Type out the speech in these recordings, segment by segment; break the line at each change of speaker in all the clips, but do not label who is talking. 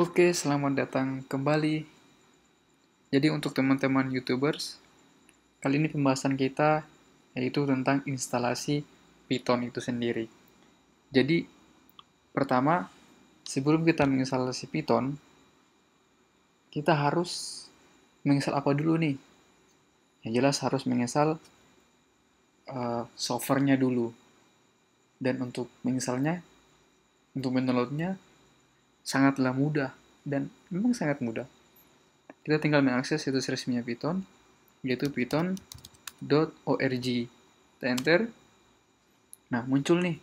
Oke, selamat datang kembali. Jadi untuk teman-teman YouTubers, kali ini pembahasan kita yaitu tentang instalasi Python itu sendiri. Jadi pertama, sebelum kita menginstalasi Python, kita harus menginstal apa dulu nih? Yang jelas harus menginstal uh, softwarenya dulu. Dan untuk menginstalnya, untuk menelurnya sangatlah mudah dan memang sangat mudah. Kita tinggal mengakses situs resminya Python, yaitu python.org. Kita enter. Nah, muncul nih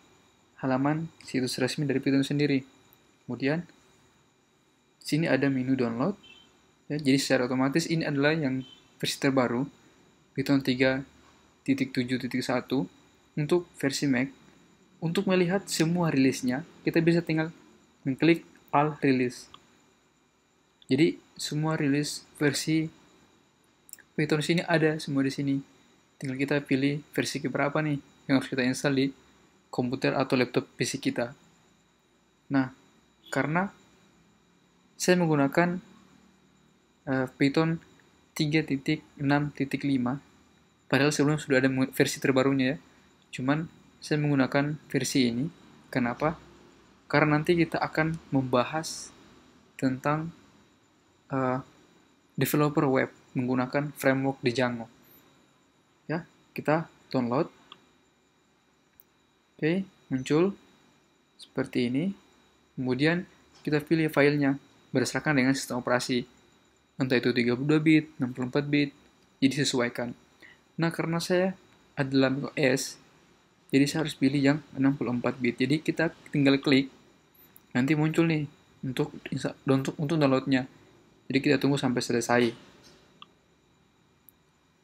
halaman situs resmi dari Python sendiri. Kemudian, sini ada menu download. Ya, jadi secara otomatis ini adalah yang versi terbaru, Python 3.7.1 untuk versi Mac. Untuk melihat semua rilisnya, kita bisa tinggal mengklik all release. Jadi semua rilis versi Python sini ada semua di sini. Tinggal kita pilih versi berapa nih yang harus kita install di komputer atau laptop PC kita. Nah, karena saya menggunakan uh, Python 3.6.5 padahal sebelum sudah ada versi terbarunya ya. Cuman saya menggunakan versi ini. Kenapa? karena nanti kita akan membahas tentang uh, developer web menggunakan framework di Django. Ya, kita download. Oke, muncul seperti ini. Kemudian kita pilih filenya berdasarkan dengan sistem operasi. Entah itu 32 bit, 64 bit, jadi sesuaikan. Nah, karena saya adalah OS, jadi saya harus pilih yang 64 bit. Jadi kita tinggal klik nanti muncul nih untuk untuk untuk downloadnya jadi kita tunggu sampai selesai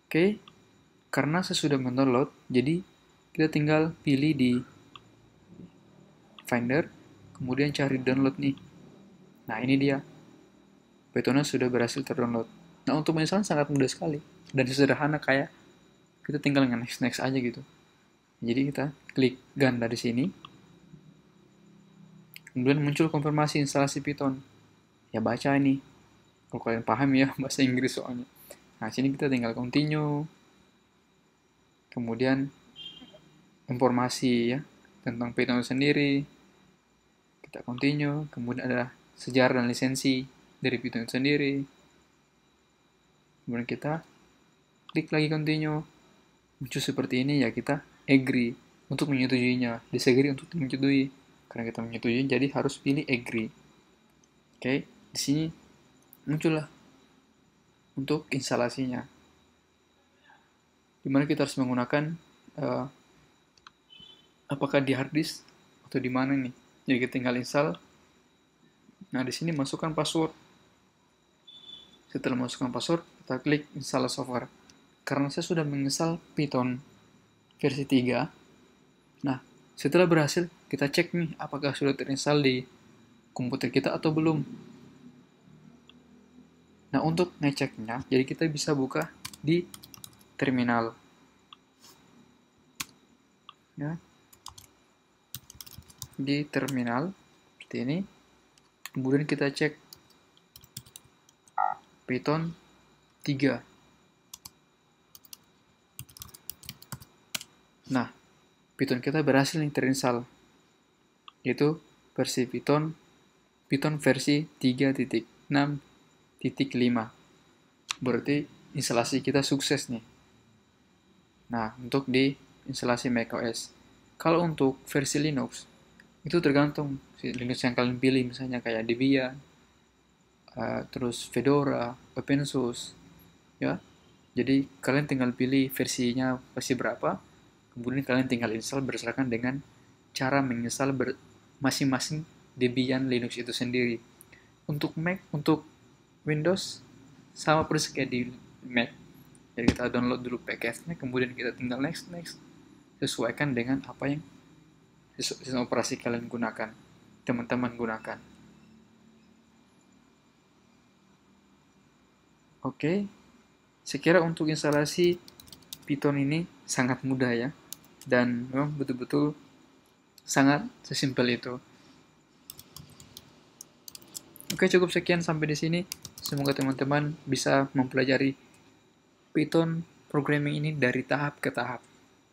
oke karena saya sudah mendownload jadi kita tinggal pilih di finder kemudian cari download nih nah ini dia Pythonnya sudah berhasil terdownload nah untuk penyesalan sangat mudah sekali dan sederhana kayak kita tinggal nge next next aja gitu jadi kita klik gun dari sini Kemudian muncul konfirmasi instalasi Python. Ya baca ini. Kalau kalian paham ya bahasa Inggris soalnya. Nah, sini kita tinggal continue. Kemudian informasi ya tentang Python sendiri. Kita continue, kemudian ada sejarah dan lisensi dari Python sendiri. Kemudian kita klik lagi continue. Muncul seperti ini ya kita agree untuk menyetujuinya, disagree untuk menyetujui karena kita menyetujui jadi harus pilih agree oke okay? di sini muncullah untuk instalasinya dimana kita harus menggunakan uh, apakah di hard disk atau di mana nih jadi kita tinggal install nah di sini masukkan password setelah masukkan password kita klik install software karena saya sudah menginstal Python versi 3 nah setelah berhasil kita cek nih apakah sudah terinstall di komputer kita atau belum. Nah, untuk ngeceknya, jadi kita bisa buka di terminal. Ya. Di terminal seperti ini. Kemudian kita cek Python 3. Nah, Python kita berhasil nih terinstall yaitu versi Python Python versi 3.6.5 berarti instalasi kita sukses nih nah untuk di instalasi macOS kalau untuk versi Linux itu tergantung si Linux yang kalian pilih misalnya kayak Debian uh, terus Fedora OpenSUSE ya jadi kalian tinggal pilih versinya pasti berapa kemudian kalian tinggal install berdasarkan dengan cara menginstal masing-masing Debian Linux itu sendiri. Untuk Mac, untuk Windows sama persis kayak di Mac. Jadi kita download dulu package kemudian kita tinggal next next sesuaikan dengan apa yang sistem operasi kalian gunakan, teman-teman gunakan. Oke, okay. sekira untuk instalasi Python ini sangat mudah ya, dan memang betul-betul Sangat sesimpel itu. Oke, cukup sekian sampai di sini. Semoga teman-teman bisa mempelajari Python programming ini dari tahap ke tahap.